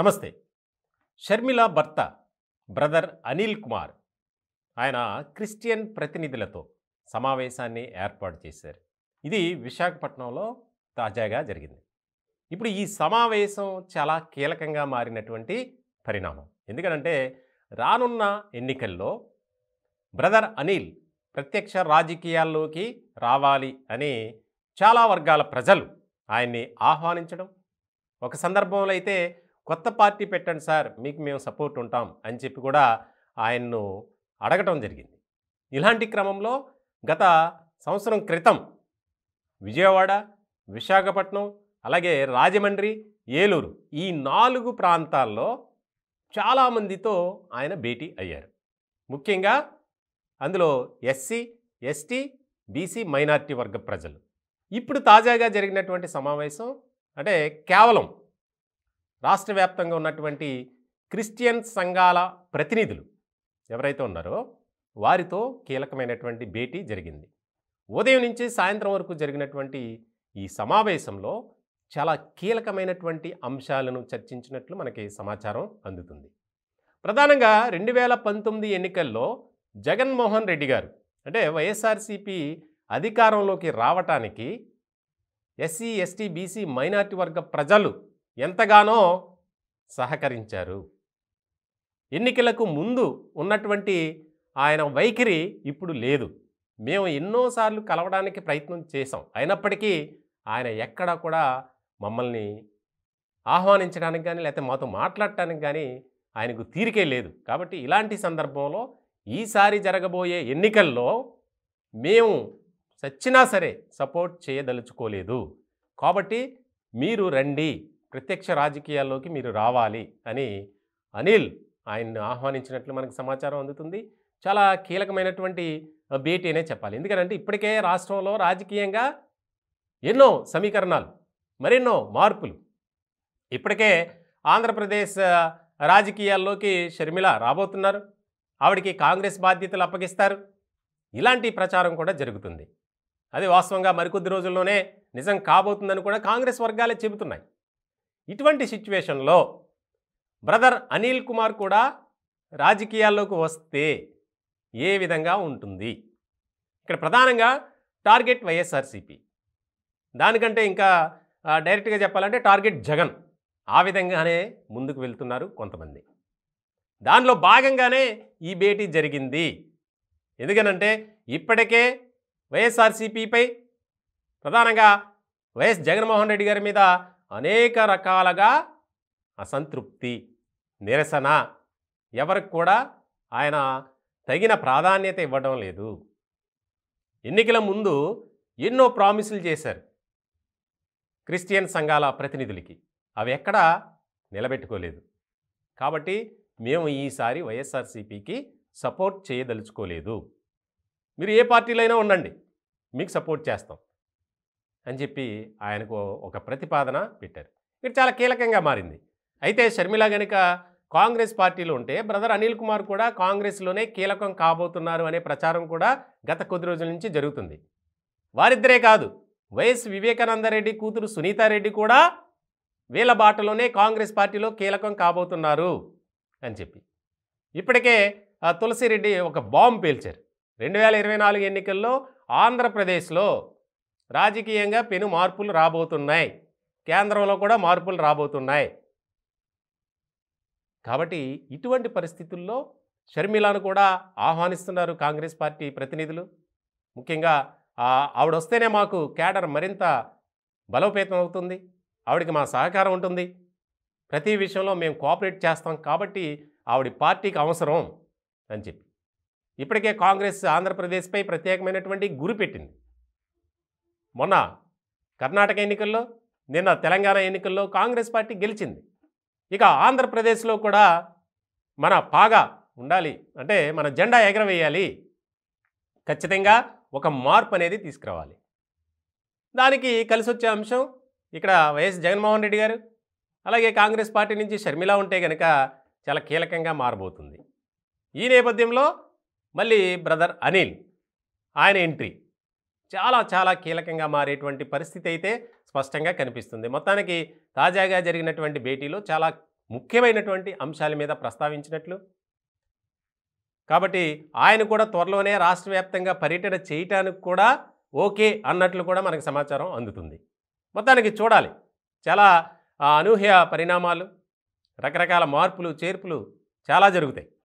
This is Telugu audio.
నమస్తే షర్మిల భర్త బ్రదర్ అనిల్ కుమార్ ఆయన క్రిస్టియన్ ప్రతినిధులతో సమావేశాన్ని ఏర్పాటు చేశారు ఇది విశాఖపట్నంలో తాజాగా జరిగింది ఇప్పుడు ఈ సమావేశం చాలా కీలకంగా మారినటువంటి పరిణామం ఎందుకంటే రానున్న ఎన్నికల్లో బ్రదర్ అనిల్ ప్రత్యక్ష రాజకీయాల్లోకి రావాలి అని చాలా వర్గాల ప్రజలు ఆయన్ని ఆహ్వానించడం ఒక సందర్భంలో అయితే కొత్త పార్టీ పెట్టండి సార్ మీకు మేము సపోర్ట్ ఉంటాం అని చెప్పి కూడా ఆయన్ను అడగటం జరిగింది ఇలాంటి క్రమంలో గత సంవత్సరం క్రితం విజయవాడ విశాఖపట్నం అలాగే రాజమండ్రి ఏలూరు ఈ నాలుగు ప్రాంతాల్లో చాలామందితో ఆయన భేటీ అయ్యారు ముఖ్యంగా అందులో ఎస్సీ ఎస్టీ బీసీ మైనార్టీ వర్గ ప్రజలు ఇప్పుడు తాజాగా జరిగినటువంటి సమావేశం అంటే కేవలం రాష్ట్ర వ్యాప్తంగా ఉన్నటువంటి క్రిస్టియన్ సంఘాల ప్రతినిధులు ఎవరైతే ఉన్నారో వారితో కీలకమైనటువంటి భేటీ జరిగింది ఉదయం నుంచి సాయంత్రం వరకు జరిగినటువంటి ఈ సమావేశంలో చాలా కీలకమైనటువంటి అంశాలను చర్చించినట్లు మనకి సమాచారం అందుతుంది ప్రధానంగా రెండు వేల పంతొమ్మిది ఎన్నికల్లో జగన్మోహన్ రెడ్డి గారు అంటే వైఎస్ఆర్సీపీ అధికారంలోకి రావటానికి ఎస్సీ ఎస్టీ బీసీ మైనార్టీ వర్గ ప్రజలు ఎంతగానో సహకరించారు ఎన్నికలకు ముందు ఉన్నటువంటి ఆయన వైఖరి ఇప్పుడు లేదు మేము ఎన్నోసార్లు కలవడానికి ప్రయత్నం చేసాం అయినప్పటికీ ఆయన ఎక్కడా కూడా మమ్మల్ని ఆహ్వానించడానికి కానీ లేకపోతే మాతో మాట్లాడటానికి కానీ ఆయనకు తీరికే లేదు కాబట్టి ఇలాంటి సందర్భంలో ఈసారి జరగబోయే ఎన్నికల్లో మేము చచ్చినా సరే సపోర్ట్ చేయదలుచుకోలేదు కాబట్టి మీరు రండి ప్రత్యక్ష రాజకీయాల్లోకి మీరు రావాలి అని అనిల్ ఆయన్ను ఆహ్వానించినట్లు మనకు సమాచారం అందుతుంది చాలా కీలకమైనటువంటి భేటీ అనే చెప్పాలి ఎందుకంటే ఇప్పటికే రాష్ట్రంలో రాజకీయంగా ఎన్నో సమీకరణాలు మరెన్నో మార్పులు ఇప్పటికే ఆంధ్రప్రదేశ్ రాజకీయాల్లోకి షర్మిల రాబోతున్నారు ఆవిడికి కాంగ్రెస్ బాధ్యతలు అప్పగిస్తారు ఇలాంటి ప్రచారం కూడా జరుగుతుంది అది వాస్తవంగా మరికొద్ది రోజుల్లోనే నిజం కాబోతుందని కూడా కాంగ్రెస్ వర్గాలే చెబుతున్నాయి ఇటువంటి సిచ్యువేషన్లో బ్రదర్ అనిల్ కుమార్ కూడా రాజకీయాల్లోకి వస్తే ఏ విధంగా ఉంటుంది ఇక్కడ ప్రధానంగా టార్గెట్ వైఎస్ఆర్సీపీ దానికంటే ఇంకా డైరెక్ట్గా చెప్పాలంటే టార్గెట్ జగన్ ఆ విధంగానే ముందుకు వెళ్తున్నారు కొంతమంది దానిలో భాగంగానే ఈ భేటీ జరిగింది ఎందుకనంటే ఇప్పటికే వైఎస్ఆర్సీపీపై ప్రధానంగా వైఎస్ జగన్మోహన్ రెడ్డి గారి మీద అనేక రకాలుగా అసంతృప్తి నిరసన ఎవరికి కూడా ఆయన తగిన ప్రాధాన్యత ఇవ్వడం లేదు ఎన్నికల ముందు ఎన్నో ప్రామిసులు చేశారు క్రిస్టియన్ సంఘాల ప్రతినిధులకి అవి ఎక్కడా నిలబెట్టుకోలేదు కాబట్టి మేము ఈసారి వైఎస్ఆర్సీపీకి సపోర్ట్ చేయదలుచుకోలేదు మీరు ఏ పార్టీలో అయినా ఉండండి మీకు సపోర్ట్ చేస్తాం అని చెప్పి ఆయనకు ఒక ప్రతిపాదన పెట్టారు ఇది చాలా కీలకంగా మారింది అయితే షర్మిల గనుక కాంగ్రెస్ పార్టీలో ఉంటే బ్రదర్ అనిల్ కుమార్ కూడా కాంగ్రెస్లోనే కీలకం కాబోతున్నారు అనే ప్రచారం కూడా గత కొద్ది రోజుల నుంచి జరుగుతుంది వారిద్దరే కాదు వైఎస్ వివేకానందరెడ్డి కూతురు సునీతారెడ్డి కూడా వీళ్ళ బాటలోనే కాంగ్రెస్ పార్టీలో కీలకం కాబోతున్నారు అని చెప్పి ఇప్పటికే తులసిరెడ్డి ఒక బాంబు పేల్చారు రెండు వేల ఇరవై నాలుగు ఎన్నికల్లో ఆంధ్రప్రదేశ్లో రాజకీయంగా పెను మార్పులు రాబోతున్నాయి కేంద్రంలో కూడా మార్పులు రాబోతున్నాయి కాబట్టి ఇటువంటి పరిస్థితుల్లో షర్మిలాను కూడా ఆహ్వానిస్తున్నారు కాంగ్రెస్ పార్టీ ప్రతినిధులు ముఖ్యంగా ఆవిడ వస్తేనే మాకు కేడర్ మరింత బలోపేతం అవుతుంది ఆవిడకి మా సహకారం ఉంటుంది ప్రతి విషయంలో మేము కోఆపరేట్ చేస్తాం కాబట్టి ఆవిడ పార్టీకి అవసరం అని చెప్పి ఇప్పటికే కాంగ్రెస్ ఆంధ్రప్రదేశ్పై ప్రత్యేకమైనటువంటి గురి పెట్టింది మొన్న కర్ణాటక ఎన్నికల్లో నిన్న తెలంగాణ ఎన్నికల్లో కాంగ్రెస్ పార్టీ గెలిచింది ఇక ఆంధ్రప్రదేశ్లో కూడా మన పాగా ఉండాలి అంటే మన జెండా ఎగరవేయాలి ఖచ్చితంగా ఒక మార్పు అనేది తీసుకురావాలి దానికి కలిసి వచ్చే అంశం ఇక్కడ వైఎస్ జగన్మోహన్ రెడ్డి గారు అలాగే కాంగ్రెస్ పార్టీ నుంచి షర్మిల ఉంటే కనుక చాలా కీలకంగా మారబోతుంది ఈ నేపథ్యంలో మళ్ళీ బ్రదర్ అనిల్ ఆయన ఎంట్రీ చాలా చాలా కీలకంగా మారేటువంటి పరిస్థితి అయితే స్పష్టంగా కనిపిస్తుంది మొత్తానికి తాజాగా జరిగినటువంటి భేటీలో చాలా ముఖ్యమైనటువంటి అంశాల మీద ప్రస్తావించినట్లు కాబట్టి ఆయన కూడా త్వరలోనే రాష్ట్ర వ్యాప్తంగా పర్యటన చేయటానికి కూడా ఓకే అన్నట్లు కూడా మనకు సమాచారం అందుతుంది మొత్తానికి చూడాలి చాలా అనూహ్య పరిణామాలు రకరకాల మార్పులు చేర్పులు చాలా జరుగుతాయి